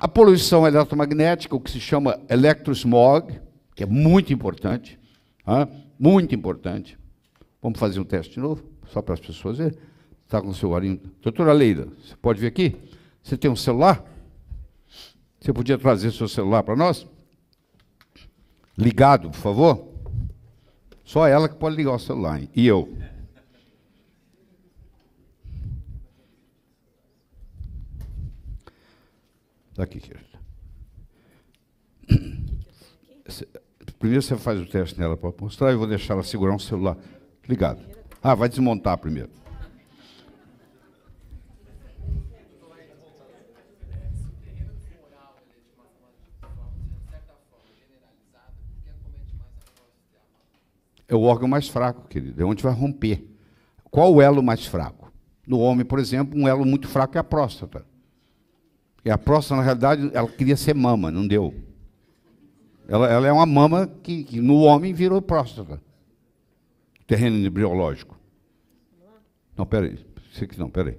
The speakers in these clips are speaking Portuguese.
A poluição eletromagnética, o que se chama eletrosmog, que é muito importante, ah, muito importante. Vamos fazer um teste de novo, só para as pessoas verem. Está com o seu olhinho. Doutora Leida, você pode vir aqui? Você tem um celular? Você podia trazer seu celular para nós? Ligado, por favor. Só ela que pode ligar o celular. Hein? E eu. Está aqui, querida. Primeiro você faz o teste nela para mostrar, eu vou deixar ela segurar um celular ligado. Ah, vai desmontar primeiro. É o órgão mais fraco, querido, é onde vai romper. Qual o elo mais fraco? No homem, por exemplo, um elo muito fraco é a próstata. E a próstata, na realidade, ela queria ser mama, não deu. Ela, ela é uma mama que, que, no homem virou próstata. Terreno embriológico. Não, peraí. Não, peraí.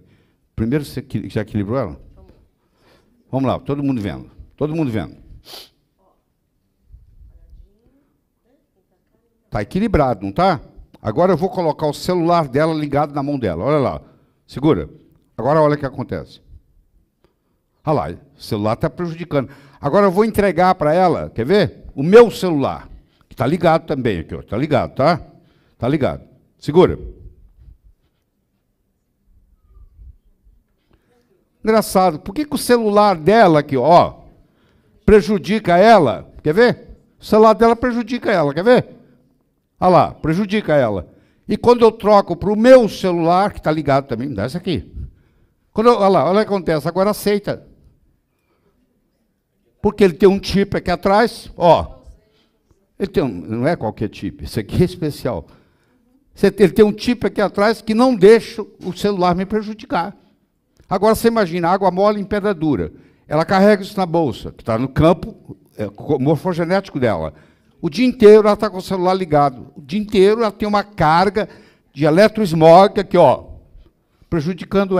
Primeiro você já equilibrou ela? Vamos lá, todo mundo vendo. Todo mundo vendo. Está equilibrado, não está? Agora eu vou colocar o celular dela ligado na mão dela. Olha lá. Segura. Agora olha o que acontece. Olha lá, o celular está prejudicando. Agora eu vou entregar para ela, quer ver? O meu celular, que está ligado também aqui, está ligado, tá? Está ligado. Segura. Engraçado, por que, que o celular dela aqui, ó, prejudica ela? Quer ver? O celular dela prejudica ela, quer ver? Olha lá, prejudica ela. E quando eu troco para o meu celular, que está ligado também, me dá essa aqui. Quando eu, olha lá, olha o que acontece, agora aceita. Porque ele tem um chip aqui atrás, ó. Ele tem um, não é qualquer chip, isso aqui é especial. Ele tem um chip aqui atrás que não deixa o celular me prejudicar. Agora você imagina, água mole em pedra dura. Ela carrega isso na bolsa, que está no campo é, morfogenético dela. O dia inteiro ela está com o celular ligado. O dia inteiro ela tem uma carga de eletroesmog aqui, ó, prejudicando ela.